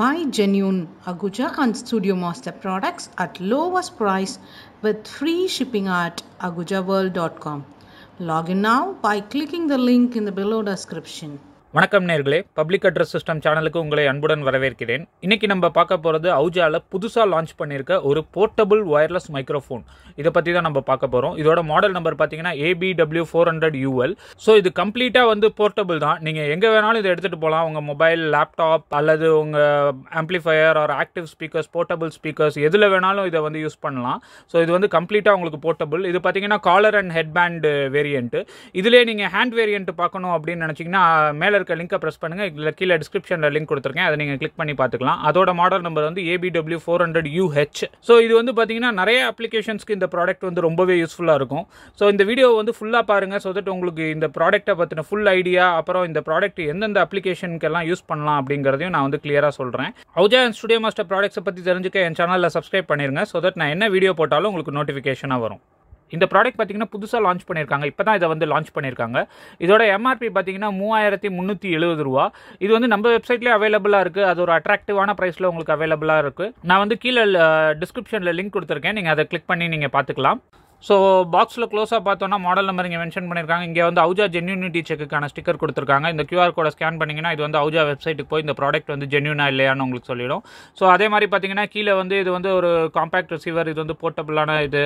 Buy genuine Aguja and Studio Master products at lowest price with free shipping at agujaworld.com. Log in now by clicking the link in the below description. வணக்கம் நேர்களே public address system சேனலுக்கு உங்களை அன்புடன் வரவேற்கிறேன் இன்னைக்கு நம்ம பார்க்க போகிறது அவுஜாவில் புதுசாக லான்ச் பண்ணியிருக்க ஒரு போர்ட்டபுள் ஒயர்லெஸ் மைக்ரோஃபோன் இதை பற்றி தான் நம்ம பார்க்க போகிறோம் இதோட மாடல் நம்பர் பார்த்தீங்கன்னா A B W four hundred U L so இது கம்ப்ளீட்டாக வந்து போர்ட்டபுள் தான் நீங்கள் எங்கே வேணாலும் இதை எடுத்துகிட்டு போகலாம் உங்கள் மொபைல் லேப்டாப் அல்லது உங்கள் amplifier or active speakers portable speakers எதில் வேணாலும் இதை வந்து யூஸ் பண்ணலாம் ஸோ இது வந்து கம்ப்ளீட்டாக உங்களுக்கு போர்ட்டபுள் இது பார்த்தீங்கன்னா collar and head band variant இதிலே நீங்கள் ஹேண்ட் வேரியண்ட் பார்க்கணும் அப்படின்னு நினச்சிங்கன்னா மேலே இருக்க லிங்கை ப்ரெஸ் பண்ணுங்கள் இதில் கீழே டிஸ்கிரிப்ஷனில் லிங்க் கொடுத்துருக்கேன் அதை நீங்கள் கிளிக் பண்ணி பார்த்துக்கலாம் அதோட மாடல் நம்பர் வந்து A B W four hundred U H so இது வந்து பார்த்தீங்கன்னா நிறைய அப்ளிகேஷன்ஸ்க்கு இந்த ப்ராடக்ட் வந்து ரொம்பவே யூஸ்ஃபுல்லாக இருக்கும் ஸோ இந்த வீடியோ வந்து ஃபுல்லாக பாருங்கள் ஸோ தட் உங்களுக்கு இந்த ப்ராடக்ட்டை பற்றின ஃபுல் ஐடியா அப்புறம் இந்த ப்ராடக்ட் எந்தெந்த அப்ளிகேஷனுக்கெல்லாம் யூஸ் பண்ணலாம் அப்படிங்கிறதையும் நான் வந்து கிளியராக சொல்கிறேன் அவுஜா அண்ட் ஸ்டுடியோ மாஸ்டர் ப்ராடக்ட்ஸை பற்றி தெரிஞ்சுக்க என் சேனலில் சப்ஸ்கிரைப் பண்ணிடுங்க ஸோ தட் நான் என்ன வீடியோ போட்டாலும் உங்களுக்கு நோட்டிஃபிகேஷனாக வரும் இந்த ப்ராடக்ட் பார்த்தீங்கன்னா புதுசாக லான்ச் பண்ணியிருக்காங்க இப்போ தான் இதை வந்து லான்ச் பண்ணியிருக்காங்க இதோட எம்ஆர்பி பார்த்தீங்கன்னா மூவாயிரத்தி முந்நூற்றி எழுபது ரூபா இது வந்து நம்ம வெப்சைட்லேயே அவைலபிளாக இருக்குது அது ஒரு அட்ராக்டிவான ப்ரைஸில் உங்களுக்கு அவைலபிளாக இருக்குது நான் வந்து கீழே டிஸ்கிரிப்ஷனில் லிங்க் கொடுத்துருக்கேன் நீங்கள் அதை கிளிக் பண்ணி நீங்கள் பார்த்துக்கலாம் ஸோ பாக்ஸில் க்ளோஸாக பார்த்தோன்னா மாடல் நம்பர் இங்கே மென்ஷன் பண்ணியிருக்காங்க இங்கே வந்து அவுஜா ஜென்யூனிட்டி செக்குக்கான ஸ்டிக்கர் கொடுத்துருக்காங்க இந்த கியூஆர் கோடை ஸ்கேன் பண்ணிங்கன்னா இது வந்து அவுஜா வெப்சைட்டுக்கு போய் இந்த ப்ராடக்ட் வந்து ஜென்யூனா இல்லையான்னு உங்களுக்கு சொல்லிடும் ஸோ அதே மாதிரி பார்த்தீங்கன்னா கீழே வந்து இது வந்து ஒரு காம்பேக்ட் ரிசீவர் இது வந்து போர்ட்டபுளான இது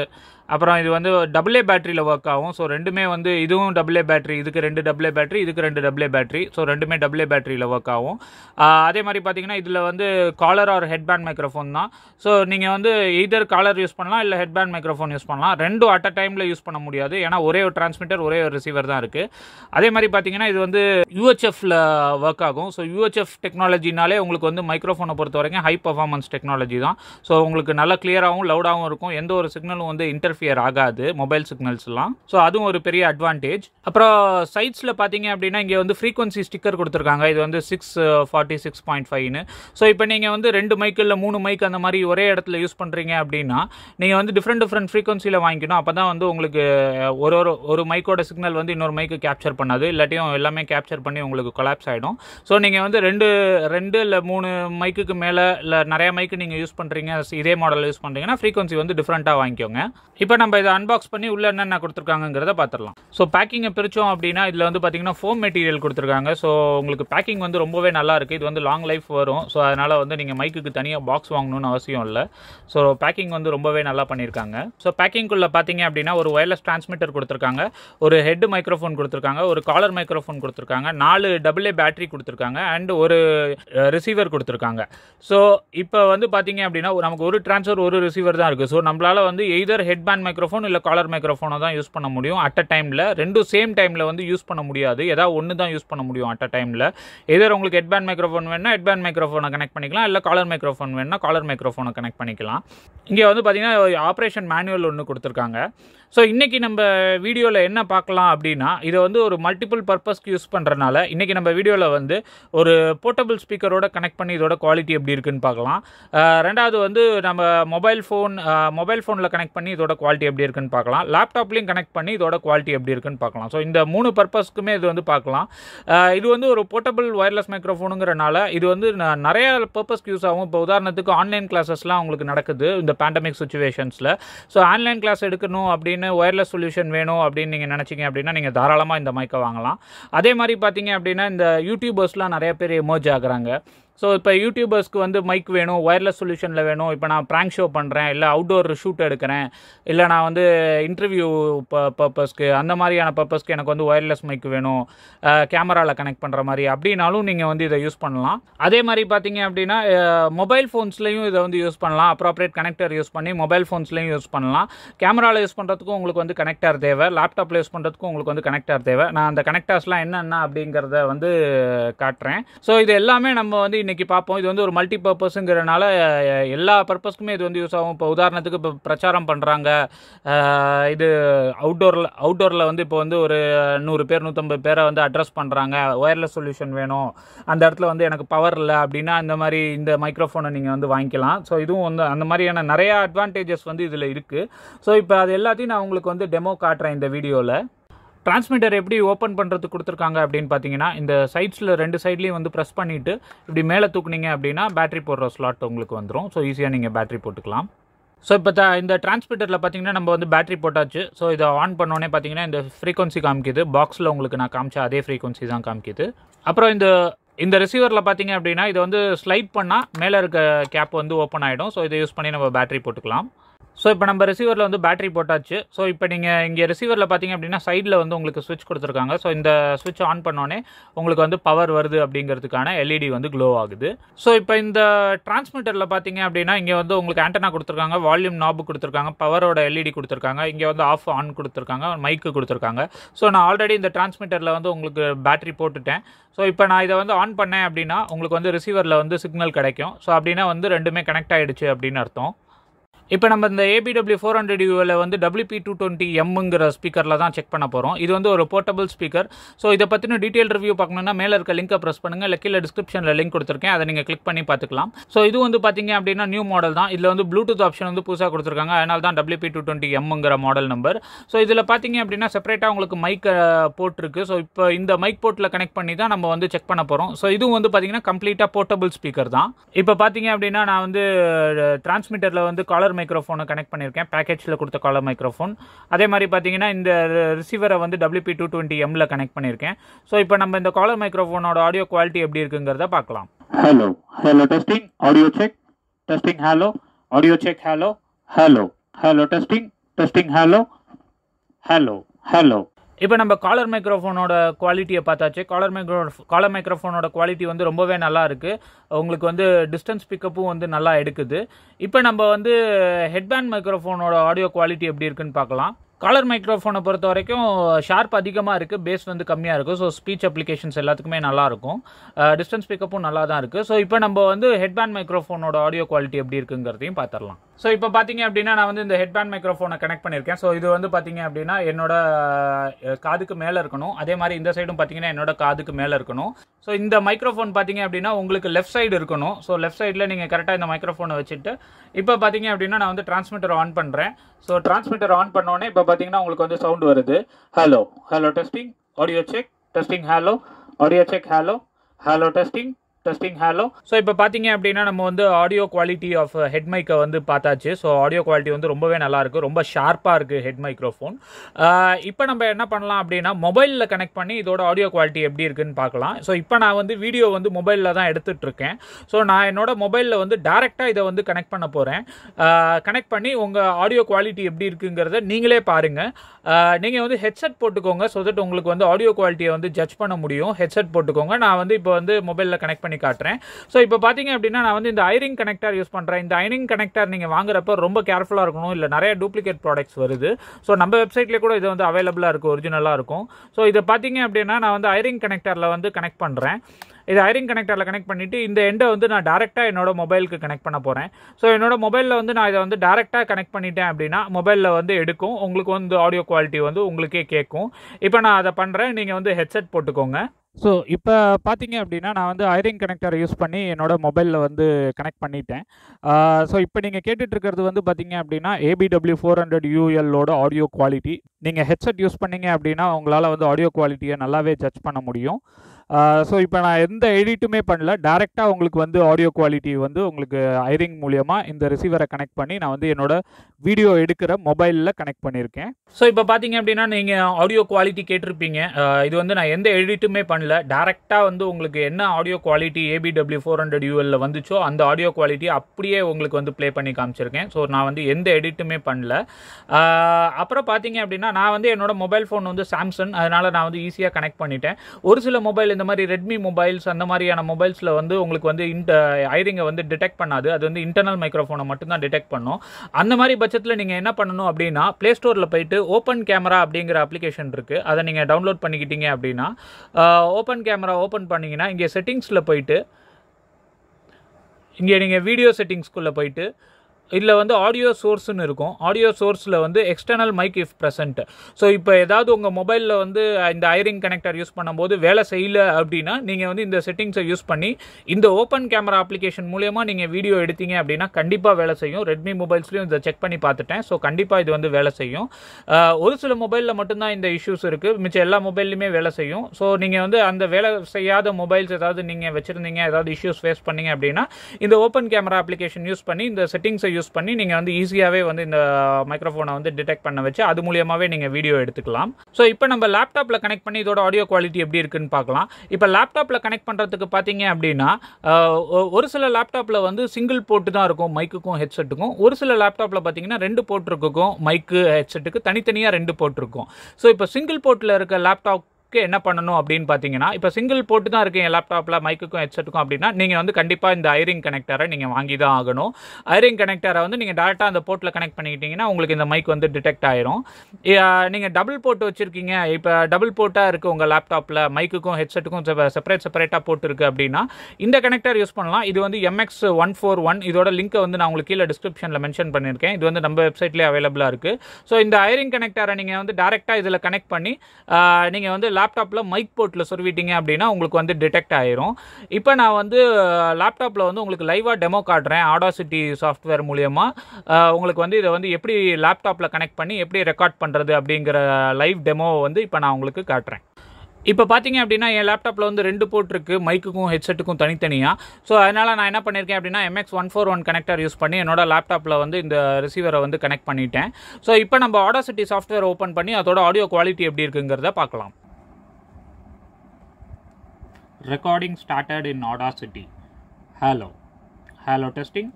அப்புறம் இது வந்து டபுளே பேட்டரியில் ஒர்க் ஆகும் ஸோ ரெண்டுமே வந்து இதுவும் டபுளே பேட்டரி இதுக்கு ரெண்டு டபுளே பேட்டரி இதுக்கு ரெண்டு டபுளே பேட்டரி ஸோ ரெண்டுமே டபுளே பேட்டரியில் ஒர்க் ஆகும் அதே மாதிரி பார்த்தீங்கன்னா இதில் வந்து காலர் ஆர் ஹெட்பேண்ட் மைக்ரோஃபோன் தான் ஸோ நீங்கள் வந்து இதர் காலர் யூஸ் பண்ணலாம் இல்லை ஹெட்பேண்ட் மைக்ரோஃபோன் யூஸ் பண்ணலாம் ரெண்டு ரெண்டும் அட் அ டைமில் யூஸ் பண்ண முடியாது ஏன்னா ஒரே ஒரு டிரான்ஸ்மிட்டர் ஒரே ஒரு ரிசீவர் தான் இருக்குது அதே மாதிரி பார்த்தீங்கன்னா இது வந்து யூஹெச்எஃப்ல ஒர்க் ஆகும் ஸோ யூஹெச்எஃப் டெக்னாலஜினாலே உங்களுக்கு வந்து மைக்ரோஃபோனை பொறுத்த வரைக்கும் ஹை பர்ஃபார்மன்ஸ் டெக்னாலஜி தான் ஸோ உங்களுக்கு நல்லா கிளியராகவும் லவுடாகவும் இருக்கும் எந்த ஒரு சிக்னலும் வந்து இன்டர்ஃபியர் ஆகாது மொபைல் சிக்னல்ஸ்லாம் ஸோ அதுவும் ஒரு பெரிய அட்வான்டேஜ் அப்புறம் சைட்ஸில் பார்த்தீங்க அப்படின்னா இங்கே வந்து ஃப்ரீக்வன்சி ஸ்டிக்கர் கொடுத்துருக்காங்க இது வந்து சிக்ஸ் ஃபார்ட்டி சிக்ஸ் பாயிண்ட் ஃபைவ்னு ஸோ இப்போ நீங்கள் வந்து ரெண்டு மைக்கு இல்லை மூணு மைக் அந்த மாதிரி ஒரே இடத்துல யூஸ் பண்ணுறீங்க அப்படின்னா நீங்கள் வந்து டிஃப்ரெண்ட் டிஃப்ரெண்ட் ஃப்ரீக்வன்சியில் வாங்கிக்கணும் பண்ணணும் அப்போ தான் வந்து உங்களுக்கு ஒரு ஒரு ஒரு மைக்கோட சிக்னல் வந்து இன்னொரு மைக்கு கேப்சர் பண்ணாது இல்லாட்டியும் எல்லாமே கேப்சர் பண்ணி உங்களுக்கு கொலாப்ஸ் ஆகிடும் ஸோ நீங்கள் வந்து ரெண்டு ரெண்டு இல்லை மூணு மைக்குக்கு மேலே இல்லை நிறைய மைக்கு நீங்கள் யூஸ் பண்ணுறீங்க இதே மாடல் யூஸ் பண்ணுறீங்கன்னா ஃப்ரீக்வன்சி வந்து டிஃப்ரெண்ட்டாக வாங்கிக்கோங்க இப்போ நம்ம இதை அன்பாக்ஸ் பண்ணி உள்ளே என்னென்ன கொடுத்துருக்காங்கிறத பார்த்துடலாம் ஸோ பேக்கிங்கை பிரித்தோம் அப்படின்னா இதில் வந்து பார்த்திங்கன்னா ஃபோம் மெட்டீரியல் கொடுத்துருக்காங்க ஸோ உங்களுக்கு பேக்கிங் வந்து ரொம்பவே நல்லா இருக்குது இது வந்து லாங் லைஃப் வரும் ஸோ அதனால் வந்து நீங்கள் மைக்குக்கு தனியாக பாக்ஸ் வாங்கணும்னு அவசியம் இல்லை ஸோ பேக்கிங் வந்து ரொம்பவே நல்லா பண்ணியிருக்காங்க ஸோ பேக்கிங்குள்ளே பார்த்து பார்த்தீங்க அப்படின்னா ஒரு ஒயர்லெஸ் டிரான்ஸ்மிட்டர் கொடுத்துருக்காங்க ஒரு ஹெட் மைக்ரோஃபோன் கொடுத்துருக்காங்க ஒரு காலர் மைக்ரோஃபோன் கொடுத்துருக்காங்க நாலு டபுள் ஏ பேட்டரி கொடுத்துருக்காங்க அண்ட் ஒரு ரிசீவர் கொடுத்துருக்காங்க ஸோ இப்போ வந்து பார்த்தீங்க அப்படின்னா நமக்கு ஒரு ட்ரான்ஸ்ஃபர் ஒரு ரிசீவர் தான் இருக்குது ஸோ நம்மளால் வந்து எய்தர் ஹெட் பேண்ட் மைக்ரோஃபோன் இல்லை காலர் மைக்ரோஃபோனை தான் யூஸ் பண்ண முடியும் அட் அ டைமில் ரெண்டும் சேம் டைமில் வந்து யூஸ் பண்ண முடியாது ஏதாவது ஒன்று தான் யூஸ் பண்ண முடியும் அட் அ டைமில் எதர் உங்களுக்கு ஹெட் பேண்ட் மைக்ரோஃபோன் வேணால் ஹெட் பேண்ட் மைக்ரோஃபோனை கனெக்ட் பண்ணிக்கலாம் இல்லை காலர் மைக்ரோஃபோன் வேணால் காலர் மைக்ரோஃபோனை கனெக்ட் பண்ணிக்கலாம் இங்கே வந்து பார்த்தீங்கன்னா ஆப்ரேஷன் மேனுவல் ஒன்று கொடுத்துருக்காங்க பண்ணுறாங்க ஸோ இன்றைக்கி நம்ம வீடியோவில் என்ன பார்க்கலாம் அப்படின்னா இதை வந்து ஒரு மல்டிபிள் பர்பஸ்க்கு யூஸ் பண்ணுறனால இன்றைக்கி நம்ம வீடியோவில் வந்து ஒரு போர்ட்டபுள் ஸ்பீக்கரோட கனெக்ட் பண்ணி இதோட குவாலிட்டி எப்படி இருக்குன்னு பார்க்கலாம் ரெண்டாவது வந்து நம்ம மொபைல் ஃபோன் மொபைல் ஃபோனில் கனெக்ட் பண்ணி இதோட குவாலிட்டி எப்படி இருக்குன்னு பார்க்கலாம் லேப்டாப்லேயும் கனெக்ட் பண்ணி இதோட குவாலிட்டி எப்படி இருக்குன்னு பார்க்கலாம் ஸோ இந்த மூணு பர்பஸ்க்குமே இது வந்து பார்க்கலாம் இது வந்து ஒரு போர்ட்டபுள் ஒயர்லெஸ் மைக்ரோஃபோனுங்கிறனால இது வந்து நிறைய பர்பஸ்க்கு யூஸ் ஆகும் இப்போ உதாரணத்துக்கு ஆன்லைன் கிளாஸஸ்லாம் அவங்களுக்கு நடக்குது இந்த பேண்டமிக் சுச்சுவேஷன்ஸில் ஸோ ஆன்லைன் கிளாஸ் எடுக்கணும் அப்படின்னு ஒயர்லெஸ் சொல்யூஷன் வேணும் அப்படின்னு நீங்கள் நினச்சிங்க அப்படின்னா நீங்கள் தாராளமாக இந்த மைக்கை வாங்கலாம் அதே மாதிரி பார்த்தீங்க அப்படின்னா இந்த யூடியூபர்ஸ்லாம் நிறைய பேர் எமோஜ் ஆகுறாங்க ஸோ இப்போ யூடியூபர்ஸ்க்கு வந்து மைக் வேணும் ஒயர்லெஸ் சொல்யூஷனில் வேணும் இப்போ நான் ப்ராங்க் ஷோ பண்ணுறேன் இல்லை அவுட்டோர் ஷூட் எடுக்கிறேன் இல்லை நான் வந்து இன்டர்வியூ ப பர்பஸ்க்கு அந்த மாதிரியான பர்பஸ்க்கு எனக்கு வந்து ஒயர்லெஸ் மைக் வேணும் கேமராவில் கனெக்ட் பண்ணுற மாதிரி அப்படின்னாலும் நீங்கள் வந்து இதை யூஸ் பண்ணலாம் அதே மாதிரி பார்த்தீங்க அப்படின்னா மொபைல் ஃபோன்ஸ்லேயும் இதை வந்து யூஸ் பண்ணலாம் அப்ராப்ரேட் கனெக்டர் யூஸ் பண்ணி மொபைல் ஃபோன்ஸ்லேயும் யூஸ் பண்ணலாம் கேமராவில் யூஸ் பண்ணுறதுக்கும் உங்களுக்கு வந்து கனெக்டர் தேவை லேப்டாப்பில் யூஸ் பண்ணுறதுக்கும் உங்களுக்கு வந்து கனெக்டர் தேவை நான் அந்த கனெக்டர்ஸ்லாம் என்னென்ன அப்படிங்கிறத வந்து காட்டுறேன் ஸோ இது எல்லாமே நம்ம வந்து இன்றைக்கி பார்ப்போம் இது வந்து ஒரு மல்டி பர்பஸுங்கிறனால எல்லா பர்பஸ்க்குமே இது வந்து யூஸ் ஆகும் இப்போ உதாரணத்துக்கு இப்போ பிரச்சாரம் பண்ணுறாங்க இது அவுட்டோரில் அவுட்டோரில் வந்து இப்போ வந்து ஒரு நூறு பேர் நூற்றம்பது பேரை வந்து அட்ரஸ் பண்ணுறாங்க ஒயர்லெஸ் சொல்யூஷன் வேணும் அந்த இடத்துல வந்து எனக்கு பவர் இல்லை அப்படின்னா இந்த மாதிரி இந்த மைக்ரோஃபோனை நீங்கள் வந்து வாங்கிக்கலாம் ஸோ இதுவும் வந்து அந்த மாதிரியான நிறையா அட்வான்டேஜஸ் வந்து இதில் இருக்குது ஸோ இப்போ அது எல்லாத்தையும் நான் உங்களுக்கு வந்து டெமோ காட்டுறேன் இந்த வீடியோவில் டிரான்ஸ்மிட்டர் எப்படி ஓப்பன் பண்ணுறது கொடுத்துருக்காங்க அப்படின்னு பார்த்தீங்கன்னா இந்த சைட்ஸில் ரெண்டு சைட்லேயும் வந்து ப்ரெஸ் பண்ணிவிட்டு இப்படி மேலே தூக்குனீங்க அப்படின்னா பேட்ரி போடுற ஸ்லாட் உங்களுக்கு வந்துடும் ஸோ ஈஸியாக நீங்கள் பேட்டரி போட்டுக்கலாம் ஸோ இப்போ த இந்த டிரான்ஸ்மிட்டரில் பார்த்தீங்கன்னா நம்ம வந்து பேட்டரி போட்டாச்சு ஸோ இதை ஆன் பண்ணோன்னே பார்த்தீங்கன்னா இந்த ஃப்ரீக்வன்சி காமிக்குது பாக்ஸில் உங்களுக்கு நான் காமிச்ச அதே ஃப்ரீக்வன்சி தான் காமிக்குது அப்புறம் இந்த இந்த ரிசீவரில் பார்த்தீங்க அப்படின்னா இதை வந்து ஸ்லைட் பண்ணால் மேலே இருக்க கேப் வந்து ஓப்பன் ஆகிடும் ஸோ இதை யூஸ் பண்ணி நம்ம பேட்டரி போட்டுக்கலாம் ஸோ இப்போ நம்ம ரிசீவரில் வந்து பேட்டரி போட்டாச்சு ஸோ இப்போ நீங்கள் இங்கே ரிசீவரில் பார்த்தீங்க அப்படின்னா சைடில் வந்து உங்களுக்கு சுவிட்ச் கொடுத்துருக்காங்க ஸோ இந்த சுவிட்ச் ஆன் பண்ணோன்னே உங்களுக்கு வந்து பவர் வருது அப்படிங்கிறதுக்கான எல்இடி e வந்து க்ளோ ஆகுது ஸோ இப்போ இந்த டிரான்ஸ்மிட்டரில் பார்த்தீங்க அப்படின்னா இங்கே வந்து உங்களுக்கு ஆண்டனா கொடுத்துருக்காங்க வால்யூம் நாபு கொடுத்துருக்காங்க பவரோட எல்இடி e கொடுத்துருக்காங்க இங்கே வந்து ஆஃப் ஆன் கொடுத்துருக்காங்க மைக்கு கொடுத்துருக்காங்க ஸோ நான் ஆல்ரெடி இந்த டிரான்ஸ்மிட்டரில் வந்து உங்களுக்கு பேட்டரி போட்டுட்டேன் ஸோ இப்போ நான் இதை வந்து ஆன் பண்ணேன் அப்படின்னா உங்களுக்கு வந்து ரிசீவரில் வந்து சிக்னல் கிடைக்கும் ஸோ அப்படின்னா வந்து ரெண்டுமே கனெக்ட் ஆகிடுச்சு அப்படின்னு அர்த்தம் இப்போ நம்ம இந்த ஏபிடபிள்யூ ஃபோர் ஹண்ட்ரட் யூவில் வந்து டபிள்யூபி டூ டுவெண்ட்டி எம்ங்கிற ஸ்பீக்கரில் தான் செக் பண்ண போகிறோம் இது வந்து ஒரு போர்ட்டபிள் ஸ்பீக்கர் ஸோ இதை பற்றின டீட்டெயில் ரிவ்யூ பார்க்கணுன்னா மேலே இருக்க லிங்க்கை ப்ரெஸ் பண்ணுங்கள் இல்லை கீழே டிஸ்கிரிப்ஷனில் லிங்க் கொடுத்துருக்கேன் அதை நீங்கள் கிளிக் பண்ணி பார்த்துக்கலாம் ஸோ இது வந்து பார்த்தீங்க அப்படின்னா நியூ மாடல் தான் இதில் வந்து ப்ளூடூத் ஆப்ஷன் வந்து புதுசாக கொடுத்துருக்காங்க அதனால தான் டபிள்யூபி டூ டுவெண்ட்டி எம்ங்கிற மாடல் நம்பர் ஸோ இதில் பார்த்தீங்க அப்படின்னா செப்பரேட்டாக உங்களுக்கு மைக் போட்டிருக்கு ஸோ இப்போ இந்த மைக் போர்ட்டில் கனெக்ட் பண்ணி தான் நம்ம வந்து செக் பண்ண போகிறோம் ஸோ இதுவும் வந்து பார்த்தீங்கன்னா கம்ப்ளீட்டாக போர்ட்டபிள் ஸ்பீக்கர் தான் இப்போ பார்த்தீங்க அப்படின்னா நான் வந்து டிரான்ஸ்மிட்டரில் வந்து காலர் மைக்ரோஃபோனை கனெக்ட் பண்ணியிருக்கேன் பேக்கேஜில் கொடுத்த காலர் மைக்ரோஃபோன் அதே மாதிரி பார்த்தீங்கன்னா இந்த ரிசீவரை வந்து டபிள்யூபி டூ டுவெண்ட்டி எம்மில் கனெக்ட் பண்ணியிருக்கேன் ஸோ இப்போ நம்ம இந்த காலர் மைக்ரோஃபோனோட ஆடியோ குவாலிட்டி எப்படி இருக்குங்கிறத பார்க்கலாம் hello hello testing audio check testing hello audio check hello hello hello testing testing hello hello hello இப்போ நம்ம காலர் மைக்ரோஃபோனோட குவாலிட்டியை பார்த்தாச்சு காலர் மைக்ரோ காலர் மைக்ரோஃபோனோட குவாலிட்டி வந்து ரொம்பவே நல்லா இருக்குது உங்களுக்கு வந்து டிஸ்டன்ஸ் பிக்கப்பும் வந்து நல்லா எடுக்குது இப்போ நம்ம வந்து ஹெட்பேண்ட் மைக்ரோஃபோனோட ஆடியோ குவாலிட்டி எப்படி இருக்குன்னு பார்க்கலாம் காலர் மைக்ரோஃபோனை பொறுத்த வரைக்கும் ஷார்ப் அதிகமாக இருக்குது பேஸ் வந்து கம்மியாக இருக்கும் ஸோ ஸ்பீச் அப்ளிகேஷன்ஸ் எல்லாத்துக்குமே நல்லாயிருக்கும் டிஸ்டன்ஸ் பிக்கப்பும் நல்லா தான் இருக்குது ஸோ இப்போ நம்ம வந்து ஹெட்பேண்ட் மைக்ரோஃபோனோட ஆடியோ குவாலிட்டி எப்படி இருக்குங்கிறதையும் பார்த்துடலாம் ஸோ இப்போ பார்த்தீங்க அப்படின்னா நான் வந்து இந்த ஹெட்பேண்ட் மைக்ரோஃபோனை கனெக்ட் பண்ணியிருக்கேன் ஸோ இது வந்து பார்த்தீங்க அப்படின்னா என்னோட காதுக்கு மேலே இருக்கணும் அதே மாதிரி இந்த சைடும் பார்த்தீங்கன்னா என்னோட காதுக்கு மேலே இருக்கணும் ஸோ இந்த மைக்ரோஃபோன் பார்த்தீங்க அப்படின்னா உங்களுக்கு லெஃப்ட் சைடு இருக்கணும் ஸோ லெஃப்ட் சைடில் நீங்கள் கரெக்டாக இந்த மைக்ரோஃபோனை வச்சுட்டு இப்போ பார்த்தீங்க அப்படின்னா நான் வந்து டிரான்ஸ்மிட்டர் ஆன் பண்ணுறேன் ஸோ டிரான்ஸ்மிட்டர் ஆன் பண்ணோடனே இப்போ பார்த்தீங்கன்னா உங்களுக்கு வந்து சவுண்ட் வருது hello hello testing audio check testing hello audio check hello hello testing testing hello so இப்போ பார்த்தீங்க அப்படின்னா நம்ம வந்து ஆடியோ குவாலிட்டி ஆஃப் ஹெட் மைக்கை வந்து பார்த்தாச்சு ஸோ ஆடியோ குவாலிட்டி வந்து ரொம்பவே நல்லாயிருக்கு ரொம்ப ஷார்ப்பாக இருக்குது ஹெட் மைக்ரோஃபோன் இப்போ நம்ம என்ன பண்ணலாம் அப்படின்னா மொபைலில் கனெக்ட் பண்ணி இதோட ஆடியோ குவாலிட்டி எப்படி இருக்குன்னு பார்க்கலாம் ஸோ இப்போ நான் வந்து வீடியோ வந்து மொபைலில் தான் எடுத்துகிட்ருக்கேன் ஸோ நான் என்னோட மொபைலில் வந்து டேரெக்டாக இதை வந்து கனெக்ட் பண்ண போகிறேன் கனெக்ட் பண்ணி உங்கள் ஆடியோ குவாலிட்டி எப்படி இருக்குங்கிறத நீங்களே பாருங்கள் நீங்கள் வந்து ஹெட்செட் போட்டுக்கோங்க ஸோ தட் உங்களுக்கு வந்து ஆடியோ குவாலிட்டியை வந்து ஜட்ஜ் பண்ண முடியும் ஹெட்செட் போட்டுக்கோங்க நான் வந்து இப்போ வந்து மொபைலில் கனெக்ட் பண்ணி பண்ணி காட்டுறேன் ஸோ இப்போ பார்த்தீங்க அப்படின்னா நான் வந்து இந்த ஐரிங் கனெக்டர் யூஸ் பண்ணுறேன் இந்த ஐரிங் கனெக்டர் நீங்கள் வாங்குறப்ப ரொம்ப கேர்ஃபுல்லாக இருக்கணும் இல்லை நிறைய டூப்ளிகேட் ப்ராடக்ட்ஸ் வருது ஸோ நம்ம வெப்சைட்லேயே கூட இது வந்து அவைலபிளாக இருக்கும் ஒரிஜினலாக இருக்கும் ஸோ இதை பார்த்தீங்க அப்படின்னா நான் வந்து ஐரிங் கனெக்டரில் வந்து கனெக்ட் பண்ணுறேன் இது ஐரிங் கனெக்டரில் கனெக்ட் பண்ணிவிட்டு இந்த எண்டை வந்து நான் டேரெக்டாக என்னோட மொபைலுக்கு கனெக்ட் பண்ண போகிறேன் ஸோ என்னோட மொபைலில் வந்து நான் இதை வந்து டேரெக்டாக கனெக்ட் பண்ணிட்டேன் அப்படின்னா மொபைலில் வந்து எடுக்கும் உங்களுக்கு வந்து ஆடியோ குவாலிட்டி வந்து உங்களுக்கே கேட்கும் இப்போ நான் அதை பண்ணுறேன் நீங்கள் வந்து ஹெட்செட் போட்டுக்கோங்க ஸோ இப்போ பார்த்தீங்க அப்படின்னா நான் வந்து ஐரிங் கனெக்டரை யூஸ் பண்ணி என்னோடய மொபைலில் வந்து கனெக்ட் பண்ணிட்டேன் ஸோ இப்போ நீங்கள் கேட்டுட்ருக்கிறது வந்து பார்த்தீங்க அப்படின்னா ஏபிடபிள்யூ ஃபோர் ஹண்ட்ரட் யூஎல்லோட ஆடியோ குவாலிட்டி நீங்கள் ஹெட்செட் யூஸ் பண்ணிங்க அப்படின்னா உங்களால் வந்து ஆடியோ குவாலிட்டியை நல்லாவே ஜட்ஜ் பண்ண முடியும் ஸோ இப்போ நான் எந்த எடிட்டுமே பண்ணல டேரெக்டாக உங்களுக்கு வந்து ஆடியோ குவாலிட்டி வந்து உங்களுக்கு ஐரிங் மூலியமாக இந்த ரிசீவரை கனெக்ட் பண்ணி நான் வந்து என்னோட வீடியோ எடுக்கிற மொபைலில் கனெக்ட் பண்ணியிருக்கேன் ஸோ இப்போ பார்த்தீங்க அப்படின்னா நீங்கள் ஆடியோ குவாலிட்டி கேட்டிருப்பீங்க இது வந்து நான் எந்த எடிட்டுமே பண்ணல டேரெக்டாக வந்து உங்களுக்கு என்ன audio quality A B W four hundred யூஎல்ல வந்துச்சோ அந்த ஆடியோ குவாலிட்டி அப்படியே உங்களுக்கு வந்து ப்ளே பண்ணி காமிச்சிருக்கேன் ஸோ நான் வந்து எந்த எடிட்டுமே பண்ணல அப்புறம் பார்த்தீங்க அப்படின்னா நான் வந்து என்னோட மொபைல் ஃபோன் வந்து சாம்சங் அதனால் நான் வந்து ஈஸியாக கனெக்ட் பண்ணிட்டேன் ஒரு சில மொபைல் இந்த மாதிரி ரெட்மி மொபைல்ஸ் அந்த மாதிரியான மொபைல்ஸில் வந்து உங்களுக்கு வந்து இன்ட ஐரிங்கை வந்து டிடெக்ட் பண்ணாது அது வந்து இன்டர்னல் மைக்ரோஃபோனை மட்டும்தான் டிடெக்ட் பண்ணும் அந்த மாதிரி பட்சத்தில் நீங்கள் என்ன பண்ணணும் அப்படின்னா ப்ளே ஸ்டோரில் போயிட்டு ஓப்பன் கேமரா அப்படிங்கிற அப்ளிகேஷன் இருக்குது அதை நீங்கள் டவுன்லோட் பண்ணிக்கிட்டீங்க அப்படின்னா ஓப்பன் கேமரா ஓப்பன் பண்ணிங்கன்னா இங்கே செட்டிங்ஸில் போயிட்டு இங்கே நீங்கள் வீடியோ செட்டிங்ஸ்குள்ளே போயிட்டு இதில் வந்து ஆடியோ சோர்ஸ்னு இருக்கும் ஆடியோ சோர்ஸில் வந்து external mic if present so இப்போ ஏதாவது உங்கள் மொபைலில் வந்து இந்த ஐரிங் கனெக்டர் யூஸ் பண்ணும்போது வேலை செய்யலை அப்படின்னா நீங்கள் வந்து இந்த செட்டிங்ஸை யூஸ் பண்ணி இந்த ஓப்பன் கேமரா அப்ளிகேஷன் மூலயமா நீங்கள் வீடியோ எடுத்தீங்க அப்படின்னா கண்டிப்பாக வேலை செய்யும் ரெட்மி மொபைல்ஸ்லையும் இதை செக் பண்ணி பார்த்துட்டேன் ஸோ கண்டிப்பாக இது வந்து வேலை செய்யும் ஒரு சில மொபைலில் மட்டும்தான் இந்த இஷ்யூஸ் இருக்குது மிச்சம் எல்லா மொபைல்லையுமே வேலை செய்யும் ஸோ நீங்கள் வந்து அந்த வேலை செய்யாத மொபைல்ஸ் ஏதாவது நீங்கள் வச்சுருந்தீங்க ஏதாவது இஷ்யூஸ் ஃபேஸ் பண்ணீங்க அப்படின்னா இந்த ஓப்பன் கேமரா அப்ளிகேஷன் யூஸ் பண்ணி இந்த செட்டிங்ஸை யூஸ் யூஸ் பண்ணி நீங்கள் வந்து ஈஸியாகவே வந்து இந்த மைக்ரோஃபோனை வந்து டிடெக்ட் பண்ண வச்சு அது மூலியமாகவே நீங்கள் வீடியோ எடுத்துக்கலாம் ஸோ இப்போ நம்ம லேப்டாப்பில் கனெக்ட் பண்ணி இதோட ஆடியோ குவாலிட்டி எப்படி இருக்குன்னு பார்க்கலாம் இப்போ லேப்டாப்பில் கனெக்ட் பண்ணுறதுக்கு பார்த்தீங்க அப்படின்னா ஒரு சில லேப்டாப்பில் வந்து சிங்கிள் போர்ட்டு தான் இருக்கும் மைக்குக்கும் ஹெட்செட்டுக்கும் ஒரு சில லேப்டாப்பில் பார்த்தீங்கன்னா ரெண்டு போர்ட் இருக்கும் மைக்கு ஹெட்செட்டுக்கு தனித்தனியாக ரெண்டு போர்ட் இருக்கும் ஸோ இப்போ சிங்கிள் போர்ட்டில் இருக்க லேப்டாப் மைக்கு என்ன பண்ணணும் அப்படின்னு பார்த்தீங்கன்னா இப்போ சிங்கிள் போட்டு தான் இருக்குது என் லேப்டாப்பில் மைக்குக்கும் ஹெட்செட்டுக்கும் அப்படின்னா நீங்கள் வந்து கண்டிப்பாக இந்த ஐரிங் கனெக்டரை நீங்கள் வாங்கி தான் ஆகணும் ஐரிங் கனெக்டரை வந்து நீங்கள் டேரெக்டாக அந்த போர்ட்டில் கனெக்ட் பண்ணிக்கிட்டிங்கன்னா உங்களுக்கு இந்த மைக் வந்து டிடெக்ட் ஆயிரும் நீங்கள் டபுள் போட்டு வச்சுருக்கீங்க இப்போ டபுள் போட்டாக இருக்குது உங்கள் லேப்டாப்பில் மைக்குக்கும் ஹெட்செட்டுக்கும் செப்பரேட் செப்பரேட்டாக போட்டுருக்கு அப்படின்னா இந்த கனெக்டர் யூஸ் பண்ணலாம் இது வந்து எம்எக்ஸ் ஒன் ஃபோர் ஒன் இதோட லிங்க்கை வந்து நான் உங்களுக்கு கீழே டிஸ்கிரிப்ஷனில் மென்ஷன் பண்ணியிருக்கேன் இது வந்து நம்ம வெப்சைட்லேயே அவைலபிளாக இருக்குது ஸோ இந்த ஐரிங் கனெக்டரை நீங்கள் வந்து டேரெக்டாக இதில் கனெக்ட் பண்ணி நீங்கள் வந்து லேப் லேப்டாப்பில் மைக் போர்ட்டில் சொருவிட்டீங்க அப்படின்னா உங்களுக்கு வந்து டிடெக்ட் ஆயிரும் இப்போ நான் வந்து லேப்டாப்பில் வந்து உங்களுக்கு லைவாக டெமோ காட்டுறேன் ஆடாசிட்டி சாஃப்ட்வேர் மூலியமாக உங்களுக்கு வந்து இதை வந்து எப்படி லேப்டாப்பில் கனெக்ட் பண்ணி எப்படி ரெக்கார்ட் பண்ணுறது அப்படிங்கிற லைவ் டெமோவை வந்து இப்போ நான் உங்களுக்கு காட்டுறேன் இப்போ பார்த்தீங்க அப்படின்னா என் லேப்டாப்பில் வந்து ரெண்டு போர்ட் இருக்குது மைக்குக்கும் ஹெட்செட்டுக்கும் தனித்தனியாக ஸோ அதனால் நான் என்ன பண்ணியிருக்கேன் அப்படின்னா MX one four one connector use பண்ணி என்னோட லேப்டாப்பில் வந்து இந்த ரிசீவரை வந்து கனெக்ட் பண்ணிட்டேன் ஸோ இப்போ நம்ம ஆடாசிட்டி சாஃப்ட்வேர் ஓப்பன் பண்ணி அதோட ஆடியோ குவாலிட்டி எப்படி இருக்குங்கிறத பார்க்கலாம் recording started in Audacity. Hello. Hello testing.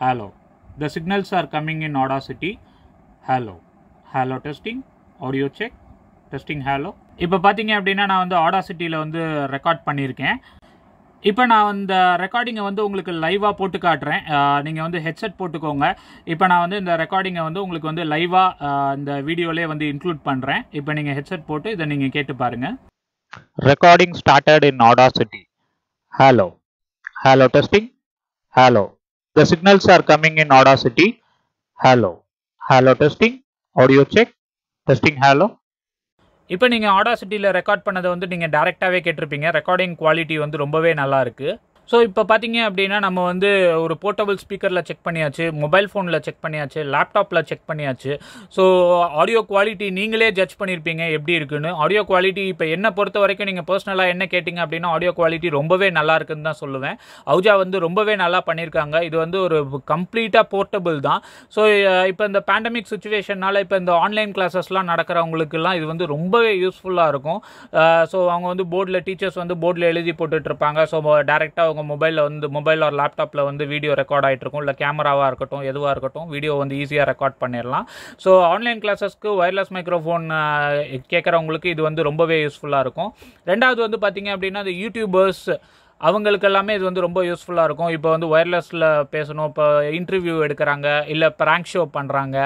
Hello. The signals are coming in Audacity. Hello. Hello testing. Audio check. Testing hello இப்போ பார்த்தீங்க அப்படின்னா நான் வந்து சிட்டியில் வந்து ரெக்கார்ட் பண்ணியிருக்கேன் இப்போ நான் இந்த ரெக்கார்டிங்கை வந்து உங்களுக்கு லைவாக போட்டு காட்டுறேன் நீங்கள் வந்து ஹெட்செட் போட்டுக்கோங்க இப்போ நான் வந்து இந்த ரெக்கார்டிங்கை வந்து உங்களுக்கு வந்து லைவாக இந்த வீடியோலேயே வந்து இன்க்ளூட் பண்ணுறேன் இப்போ நீங்கள் ஹெட்செட் போட்டு இதை நீங்கள் கேட்டு பாருங்கள் Recording started in Audacity. Hello. Hello testing. Hello. The signals are coming in Audacity. Hello. Hello testing. Audio check. Testing hello. இப்போ நீங்கள் ஆடாசிட்டியில் ரெக்கார்ட் பண்ணதை வந்து நீங்கள் டேரெக்டாகவே கேட்டிருப்பீங்க ரெக்கார்டிங் குவாலிட்டி வந்து ரொம்பவே நல்லா இருக்குது ஸோ இப்போ பார்த்தீங்க அப்படின்னா நம்ம வந்து ஒரு போர்ட்டபுள் ஸ்பீக்கரில் செக் பண்ணியாச்சு மொபைல் ஃபோனில் செக் பண்ணியாச்சு லேப்டாப்பில் செக் பண்ணியாச்சு ஸோ ஆடியோ குவாலிட்டி நீங்களே ஜட்ஜ் பண்ணியிருப்பீங்க எப்படி இருக்குன்னு ஆடியோ குவாலிட்டி இப்போ என்ன பொறுத்த வரைக்கும் நீங்கள் பர்சனலாக என்ன கேட்டிங்க அப்படின்னா ஆடியோ குவாலிட்டி ரொம்பவே நல்லா இருக்குன்னு தான் சொல்லுவேன் அவுஜா வந்து ரொம்பவே நல்லா பண்ணியிருக்காங்க இது வந்து ஒரு கம்ப்ளீட்டாக போர்ட்டபுள் தான் ஸோ இப்போ இந்த பேண்டமிக் சுச்சுவேஷனால் இப்போ இந்த ஆன்லைன் கிளாஸஸ்லாம் நடக்கிறவங்களுக்குலாம் இது வந்து ரொம்பவே யூஸ்ஃபுல்லாக இருக்கும் ஸோ அவங்க வந்து போர்டில் டீச்சர்ஸ் வந்து போர்டில் எழுதி போட்டுட்ருப்பாங்க ஸோ டேரெக்டாக உங்க மொபைலில் வந்து மொபைல் ஒரு லேப்டாப்பில் வந்து வீடியோ ரெக்கார்ட் ஆகிட்டு இருக்கும் இல்லை கேமராவாக இருக்கட்டும் எதுவாக இருக்கட்டும் வீடியோ வந்து ஈஸியாக ரெக்கார்ட் பண்ணிடலாம் ஸோ ஆன்லைன் கிளாஸஸ்க்கு ஒயர்லெஸ் மைக்ரோஃபோன் கேட்குறவங்களுக்கு இது வந்து ரொம்பவே யூஸ்ஃபுல்லாக இருக்கும் ரெண்டாவது வந்து பார்த்தீங்க அப்படின்னா இந்த யூடியூபர்ஸ் அவங்களுக்கு எல்லாமே இது வந்து ரொம்ப யூஸ்ஃபுல்லாக இருக்கும் இப்போ வந்து ஒயர்லெஸில் பேசணும் இப்போ இன்டர்வியூ எடுக்கிறாங்க இல்லை ப்ராங்க் ஷோ பண்ணுறாங்க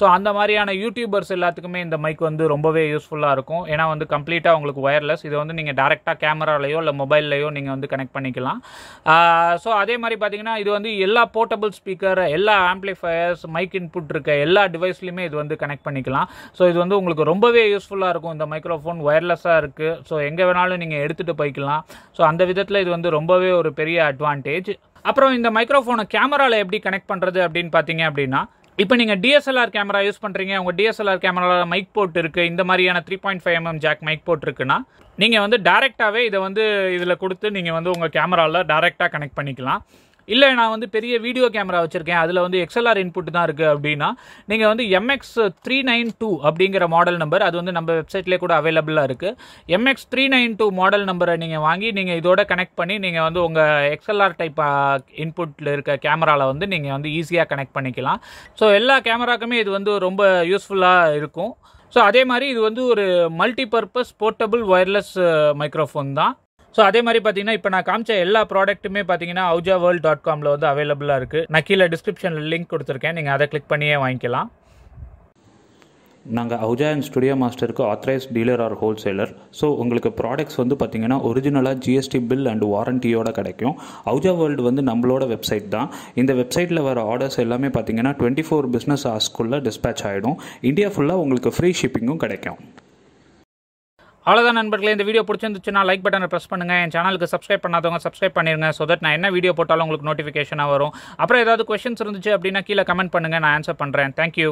ஸோ அந்த மாதிரியான யூடியூபர்ஸ் எல்லாத்துக்குமே இந்த மைக் வந்து ரொம்பவே யூஸ்ஃபுல்லாக இருக்கும் ஏன்னா வந்து கம்ப்ளீட்டாக உங்களுக்கு ஒயர்லெஸ் இதை வந்து நீங்கள் டேரெக்டாக கேமராலையோ இல்லை மொபைல்லையோ நீங்கள் வந்து கனெக்ட் பண்ணிக்கலாம் ஸோ அதே மாதிரி பார்த்தீங்கன்னா இது வந்து எல்லா போர்ட்டபுள் ஸ்பீக்கர் எல்லா ஆம்ப்ளிஃபயர்ஸ் மைக் இன்புட் இருக்க எல்லா டிவைஸ்லையுமே இது வந்து கனெக்ட் பண்ணிக்கலாம் ஸோ இது வந்து உங்களுக்கு ரொம்பவே யூஸ்ஃபுல்லாக இருக்கும் இந்த மைக்ரோஃபோன் ஒயர்லெஸ்ஸாக இருக்குது ஸோ எங்கே வேணாலும் நீங்கள் எடுத்துகிட்டு போய்க்கலாம் ஸோ அந்த விதத்தில் இது வந்து ரொம்பவே ஒரு பெரிய அட்வான்டேஜ் அப்புறம் இந்த மைக்ரோஃபோனை கேமராவில் எப்படி கனெக்ட் பண்ணுறது அப்படின்னு பார்த்தீங்க அப்படின்னா இப்போ நீங்கள் டிஎஸ்எல்ஆர் கேமரா யூஸ் பண்ணுறீங்க உங்கள் டிஎஸ்எல்ஆர் கேமராவில் மைக் போட்டு இருக்குது இந்த மாதிரியான three point five MM jack mic போட்டிருக்குன்னா நீங்கள் வந்து டேரெக்டாகவே இதை வந்து இதில் கொடுத்து நீங்கள் வந்து உங்கள் கேமராவில் டேரெக்டாக கனெக்ட் பண்ணிக்கலாம் இல்லை நான் வந்து பெரிய வீடியோ கேமரா வச்சுருக்கேன் அதில் வந்து எக்ஸ்எல்ஆர் இன்புட் தான் இருக்குது அப்படின்னா நீங்கள் வந்து எம்எக்ஸ் த்ரீ நைன் டூ அப்படிங்கிற மாடல் நம்பர் அது வந்து நம்ம வெப்சைட்லேயே கூட அவைலபிளாக இருக்குது MX three nine two model நம்பரை நீங்கள் வாங்கி நீங்கள் இதோட கனெக்ட் பண்ணி நீங்கள் வந்து உங்கள் எக்ஸ்எல்ஆர் டைப் இன்புட்டில் இருக்க கேமராவில் வந்து நீங்கள் வந்து ஈஸியாக கனெக்ட் பண்ணிக்கலாம் ஸோ எல்லா கேமராக்குமே இது வந்து ரொம்ப யூஸ்ஃபுல்லாக இருக்கும் ஸோ அதே மாதிரி இது வந்து ஒரு multi purpose portable wireless microphone தான் ஸோ அதே மாதிரி பார்த்தீங்கன்னா இப்போ நான் காமிச்ச எல்லா ப்ராடக்ட்டுமே பார்த்தீங்கன்னா அவுஜா வேர்ல்ட் டாட் காமில் வந்து அவைலபிளாக இருக்குது நான் கீழே டிஸ்கிரிப்ஷனில் லிங்க் கொடுத்துருக்கேன் நீங்கள் அதை கிளிக் பண்ணியே வாங்கிக்கலாம் நாங்கள் அவுஜா அண்ட் ஸ்டுடியோ மாஸ்டருக்கு authorised dealer or wholesaler so உங்களுக்கு ப்ராடக்ட்ஸ் வந்து பார்த்திங்கன்னா ஒரிஜினலாக ஜிஎஸ்டி பில் அண்ட் வாரண்டியோட கிடைக்கும் அவுஜா வேர்ல்டு வந்து நம்மளோட வெப்சைட் தான் இந்த வெப்சைட்டில் வர ஆர்டர்ஸ் எல்லாமே பார்த்திங்கன்னா டுவெண்ட்டி ஃபோர் பிஸ்னஸ் ஹார்ஸ்க்குள்ளே டிஸ்பேச் ஆகிடும் இந்தியா ஃபுல்லாக உங்களுக்கு ஃப்ரீ ஷிப்பிங்கும் கிடைக்கும் அவ்வளோதான் நண்பர்களே இந்த வீடியோ பிடிச்சிருந்துச்சுன்னா லைக் பட்டனை ப்ரெஸ் பண்ணுங்கள் என் சேனலுக்கு சப்ஸ்கிரைப் பண்ணாதவங்க சப்ஸ்கிரைப் பண்ணிடுங்க ஸோ தட் நான் என்ன வீடியோ போட்டாலும் உங்களுக்கு நோட்டிஃபிகேஷனாக வரும் அப்புறம் ஏதாவது கொஷின்ஸ் இருந்துச்சு அப்படின்னா கீழே கமெண்ட் பண்ணுங்கள் நான் ஆன்சர் பண்ணுறேன் தேங்க்யூ